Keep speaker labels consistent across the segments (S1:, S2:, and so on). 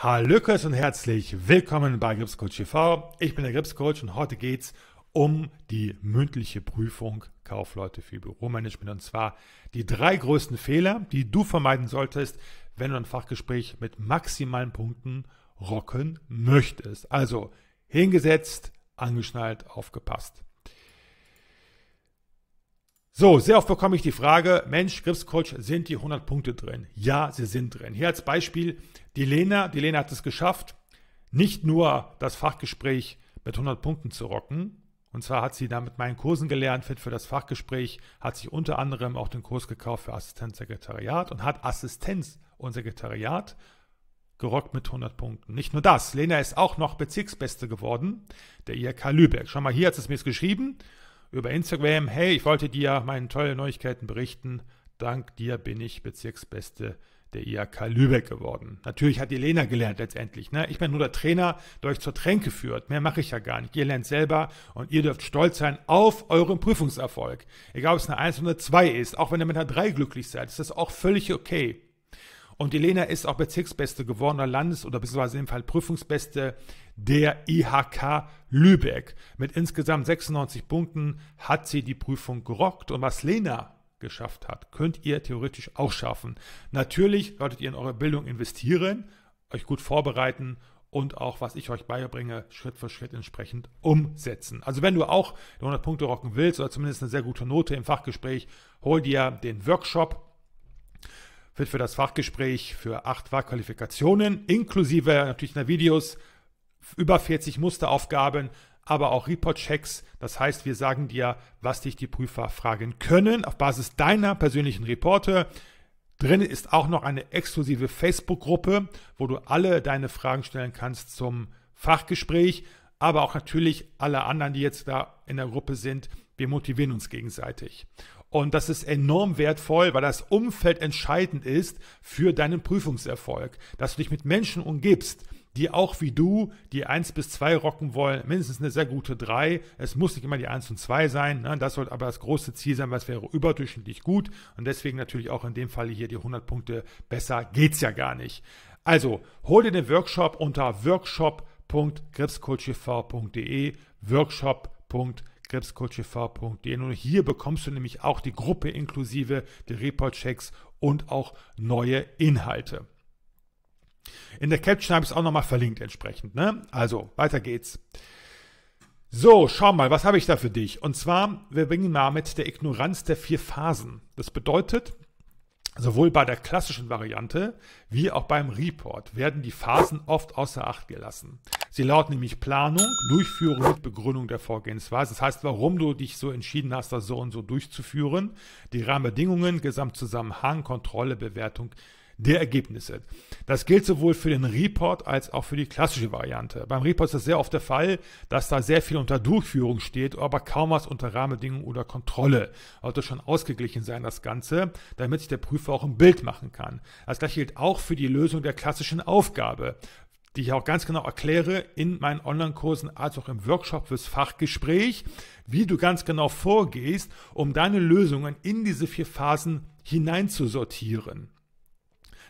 S1: Hallöckes und herzlich willkommen bei Gripscoach TV. Ich bin der Gripscoach und heute geht es um die mündliche Prüfung Kaufleute für Büromanagement und zwar die drei größten Fehler, die du vermeiden solltest, wenn du ein Fachgespräch mit maximalen Punkten rocken möchtest. Also hingesetzt, angeschnallt, aufgepasst. So, sehr oft bekomme ich die Frage, Mensch, Griffscoach, sind die 100 Punkte drin? Ja, sie sind drin. Hier als Beispiel die Lena. Die Lena hat es geschafft, nicht nur das Fachgespräch mit 100 Punkten zu rocken. Und zwar hat sie da mit meinen Kursen gelernt, fit für das Fachgespräch, hat sich unter anderem auch den Kurs gekauft für Assistenzsekretariat und hat Assistenz und Sekretariat gerockt mit 100 Punkten. Nicht nur das, Lena ist auch noch Bezirksbeste geworden, der IHK Lübeck. Schau mal, hier hat es mir geschrieben über Instagram, hey, ich wollte dir meine tollen Neuigkeiten berichten. Dank dir bin ich Bezirksbeste der IAK Lübeck geworden. Natürlich hat Jelena gelernt letztendlich. Ne? Ich bin nur der Trainer, der euch zur Tränke führt. Mehr mache ich ja gar nicht. Ihr lernt selber und ihr dürft stolz sein auf euren Prüfungserfolg. Egal, ob es eine 1 oder eine 2 ist, auch wenn ihr mit einer 3 glücklich seid, ist das auch völlig okay. Und Jelena ist auch Bezirksbeste geworden oder Landes- oder beziehungsweise dem Fall Prüfungsbeste der IHK Lübeck. Mit insgesamt 96 Punkten hat sie die Prüfung gerockt und was Lena geschafft hat, könnt ihr theoretisch auch schaffen. Natürlich solltet ihr in eure Bildung investieren, euch gut vorbereiten und auch, was ich euch beibringe, Schritt für Schritt entsprechend umsetzen. Also wenn du auch 100 Punkte rocken willst oder zumindest eine sehr gute Note im Fachgespräch, hol dir den Workshop. Wird für das Fachgespräch für acht Fachqualifikationen inklusive natürlich der Videos über 40 Musteraufgaben, aber auch Report-Checks. Das heißt, wir sagen dir, was dich die Prüfer fragen können auf Basis deiner persönlichen Reporte. Drin ist auch noch eine exklusive Facebook-Gruppe, wo du alle deine Fragen stellen kannst zum Fachgespräch, aber auch natürlich alle anderen, die jetzt da in der Gruppe sind. Wir motivieren uns gegenseitig. Und das ist enorm wertvoll, weil das Umfeld entscheidend ist für deinen Prüfungserfolg, dass du dich mit Menschen umgibst, die auch wie du die 1 bis 2 rocken wollen, mindestens eine sehr gute 3. Es muss nicht immer die 1 und 2 sein, ne? das sollte aber das große Ziel sein, weil es wäre überdurchschnittlich gut und deswegen natürlich auch in dem Falle hier die 100 Punkte besser geht's ja gar nicht. Also, hol dir den Workshop unter workshop.gripscoachev.de workshop.gripscoachev.de Nur hier bekommst du nämlich auch die Gruppe inklusive der Report-Checks und auch neue Inhalte. In der Caption habe ich es auch nochmal verlinkt entsprechend. Ne? Also, weiter geht's. So, schau mal, was habe ich da für dich? Und zwar, wir beginnen mal mit der Ignoranz der vier Phasen. Das bedeutet, sowohl bei der klassischen Variante wie auch beim Report werden die Phasen oft außer Acht gelassen. Sie lauten nämlich Planung, Durchführung und Begründung der Vorgehensweise. Das heißt, warum du dich so entschieden hast, das so und so durchzuführen, die Rahmenbedingungen, Gesamtzusammenhang, Kontrolle, Bewertung, der Ergebnisse. Das gilt sowohl für den Report als auch für die klassische Variante. Beim Report ist das sehr oft der Fall, dass da sehr viel unter Durchführung steht, aber kaum was unter Rahmenbedingungen oder Kontrolle. Sollte schon ausgeglichen sein, das Ganze, damit sich der Prüfer auch ein Bild machen kann. Das gleiche gilt auch für die Lösung der klassischen Aufgabe die ich auch ganz genau erkläre in meinen Online-Kursen als auch im Workshop fürs Fachgespräch, wie du ganz genau vorgehst, um deine Lösungen in diese vier Phasen hineinzusortieren.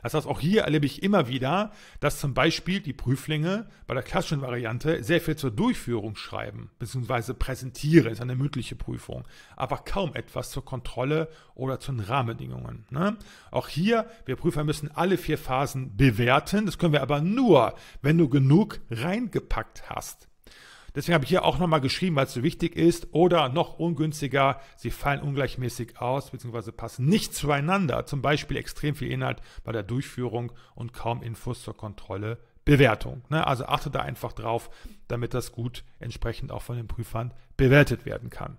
S1: Das heißt, auch hier erlebe ich immer wieder, dass zum Beispiel die Prüflinge bei der klassischen Variante sehr viel zur Durchführung schreiben bzw. präsentieren, ist eine mündliche Prüfung, aber kaum etwas zur Kontrolle oder zu den Rahmenbedingungen. Ne? Auch hier, wir Prüfer müssen alle vier Phasen bewerten, das können wir aber nur, wenn du genug reingepackt hast. Deswegen habe ich hier auch nochmal geschrieben, weil es so wichtig ist. Oder noch ungünstiger, sie fallen ungleichmäßig aus beziehungsweise passen nicht zueinander. Zum Beispiel extrem viel Inhalt bei der Durchführung und kaum Infos zur Kontrolle, Bewertung. Ne? Also achte da einfach drauf, damit das gut entsprechend auch von den Prüfern bewertet werden kann.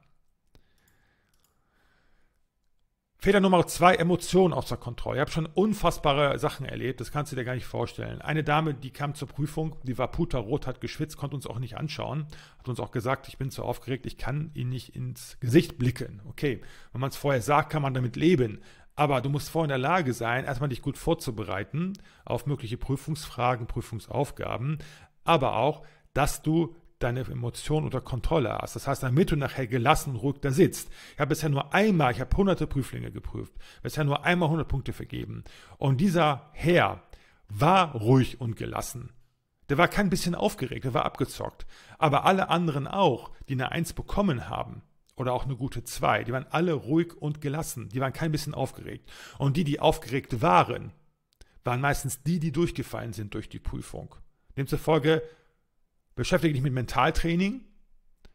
S1: Fehler Nummer zwei, Emotionen außer Kontrolle. Ich habe schon unfassbare Sachen erlebt, das kannst du dir gar nicht vorstellen. Eine Dame, die kam zur Prüfung, die war puterrot, hat geschwitzt, konnte uns auch nicht anschauen, hat uns auch gesagt, ich bin zu aufgeregt, ich kann Ihnen nicht ins Gesicht blicken. Okay, wenn man es vorher sagt, kann man damit leben. Aber du musst vorher in der Lage sein, erstmal dich gut vorzubereiten auf mögliche Prüfungsfragen, Prüfungsaufgaben, aber auch, dass du deine Emotionen unter Kontrolle hast. Das heißt, damit du nachher gelassen und ruhig da sitzt. Ich habe bisher nur einmal, ich habe hunderte Prüflinge geprüft, bisher nur einmal 100 Punkte vergeben. Und dieser Herr war ruhig und gelassen. Der war kein bisschen aufgeregt, der war abgezockt. Aber alle anderen auch, die eine Eins bekommen haben, oder auch eine gute zwei, die waren alle ruhig und gelassen, die waren kein bisschen aufgeregt. Und die, die aufgeregt waren, waren meistens die, die durchgefallen sind durch die Prüfung. Demzufolge beschäftige dich mit Mentaltraining,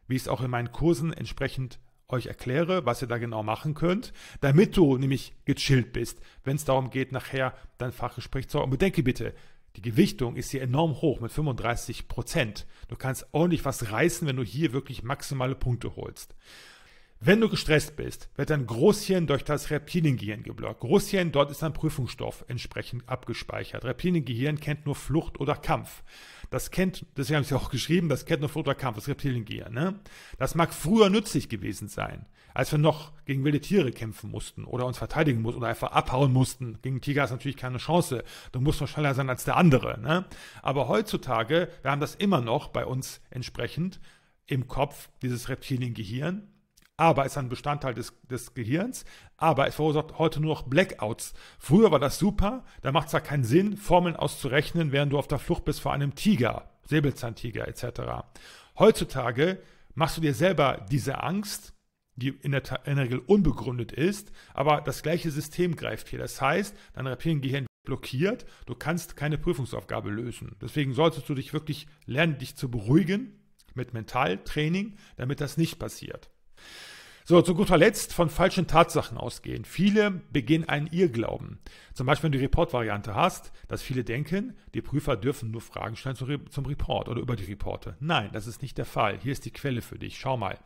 S1: wie ich es auch in meinen Kursen entsprechend euch erkläre, was ihr da genau machen könnt, damit du nämlich gechillt bist, wenn es darum geht, nachher dein Fachgespräch zu haben. Und bedenke bitte, die Gewichtung ist hier enorm hoch mit 35 Prozent. Du kannst ordentlich was reißen, wenn du hier wirklich maximale Punkte holst. Wenn du gestresst bist, wird dein Großhirn durch das Reptiliengehirn geblockt. Großhirn, dort ist ein Prüfungsstoff entsprechend abgespeichert. Reptiliengehirn kennt nur Flucht oder Kampf. Das kennt, deswegen habe ich es ja auch geschrieben, das kennt nur Futterkampf, das Reptiliengeher. Ne? Das mag früher nützlich gewesen sein, als wir noch gegen wilde Tiere kämpfen mussten oder uns verteidigen mussten oder einfach abhauen mussten. Gegen Tiger ist natürlich keine Chance. Du musst noch schneller sein als der andere. Ne? Aber heutzutage, wir haben das immer noch bei uns entsprechend im Kopf, dieses Reptiliengehirn aber ist ein Bestandteil des, des Gehirns, aber es verursacht heute nur noch Blackouts. Früher war das super, da macht es ja keinen Sinn, Formeln auszurechnen, während du auf der Flucht bist vor einem Tiger, Säbelzahntiger etc. Heutzutage machst du dir selber diese Angst, die in der, in der Regel unbegründet ist, aber das gleiche System greift hier. Das heißt, dein Reptilien blockiert, du kannst keine Prüfungsaufgabe lösen. Deswegen solltest du dich wirklich lernen, dich zu beruhigen mit Mentaltraining, damit das nicht passiert. So, zu guter Letzt von falschen Tatsachen ausgehen. Viele begehen einen Irrglauben. Zum Beispiel, wenn du die Report-Variante hast, dass viele denken, die Prüfer dürfen nur Fragen stellen zum Report oder über die Reporte. Nein, das ist nicht der Fall. Hier ist die Quelle für dich. Schau mal.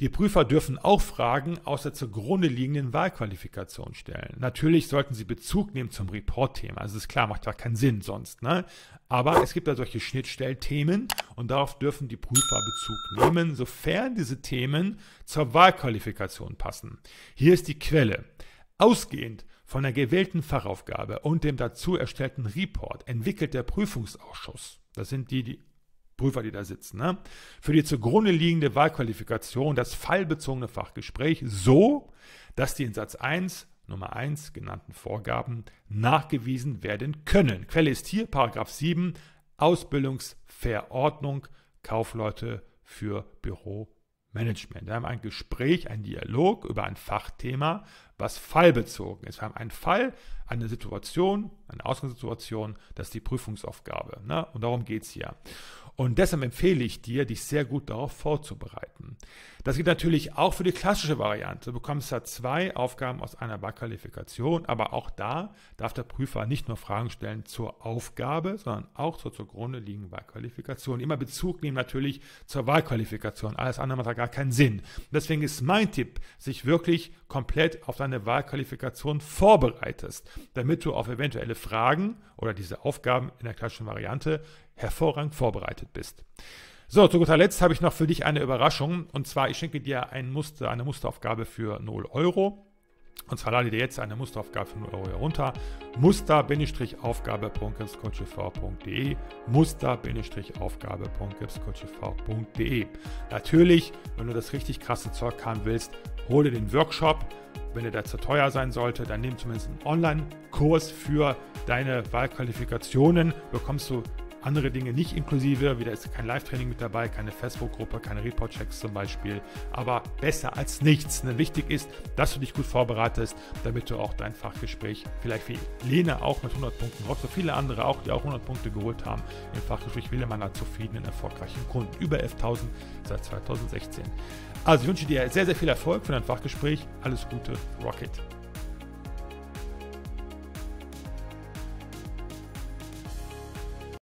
S1: Die Prüfer dürfen auch Fragen aus der zugrunde liegenden Wahlqualifikation stellen. Natürlich sollten sie Bezug nehmen zum Report-Thema. Also ist klar, macht ja keinen Sinn sonst. Ne? Aber es gibt da solche Schnittstellthemen und darauf dürfen die Prüfer Bezug nehmen, sofern diese Themen zur Wahlqualifikation passen. Hier ist die Quelle. Ausgehend von der gewählten Fachaufgabe und dem dazu erstellten Report entwickelt der Prüfungsausschuss, das sind die, die Prüfer, die da sitzen, ne? für die zugrunde liegende Wahlqualifikation das fallbezogene Fachgespräch so, dass die in Satz 1 Nummer 1 genannten Vorgaben nachgewiesen werden können. Quelle ist hier Paragraph 7 Ausbildungsverordnung Kaufleute für Büromanagement. Wir haben ein Gespräch, ein Dialog über ein Fachthema, was fallbezogen ist. Wir haben einen Fall, eine Situation, eine Ausgangssituation, das ist die Prüfungsaufgabe. Ne? Und darum geht es hier. Und deshalb empfehle ich dir, dich sehr gut darauf vorzubereiten. Das gilt natürlich auch für die klassische Variante. Du bekommst da zwei Aufgaben aus einer Wahlqualifikation, aber auch da darf der Prüfer nicht nur Fragen stellen zur Aufgabe, sondern auch zur zugrunde liegenden Wahlqualifikation. Immer Bezug nehmen natürlich zur Wahlqualifikation. Alles andere macht da gar keinen Sinn. Deswegen ist mein Tipp, sich wirklich komplett auf deine Wahlqualifikation vorbereitest, damit du auf eventuelle Fragen oder diese Aufgaben in der klassischen Variante hervorragend vorbereitet bist. So, zu guter Letzt habe ich noch für dich eine Überraschung. Und zwar, ich schenke dir ein Muster, eine Musteraufgabe für 0 Euro. Und zwar lade dir jetzt eine Musteraufgabe für 0 Euro herunter. Muster-aufgabe.krebscoachv.de Muster-aufgabe.krebscoachv.de Natürlich, wenn du das richtig krasse Zeug haben willst, hole den Workshop. Wenn dir der zu teuer sein sollte, dann nimm zumindest einen Online-Kurs für deine Wahlqualifikationen. Bekommst du andere Dinge nicht inklusive. Wieder ist kein Live-Training mit dabei, keine Facebook-Gruppe, keine Report-Checks zum Beispiel. Aber besser als nichts. Ne? Wichtig ist, dass du dich gut vorbereitest, damit du auch dein Fachgespräch, vielleicht wie Lena auch mit 100 Punkten, auch so viele andere auch, die auch 100 Punkte geholt haben, im Fachgespräch will man einen zufriedenen, erfolgreichen Kunden. Über 11.000 seit 2016. Also ich wünsche dir sehr, sehr viel Erfolg für dein Fachgespräch. Alles Gute, Rocket.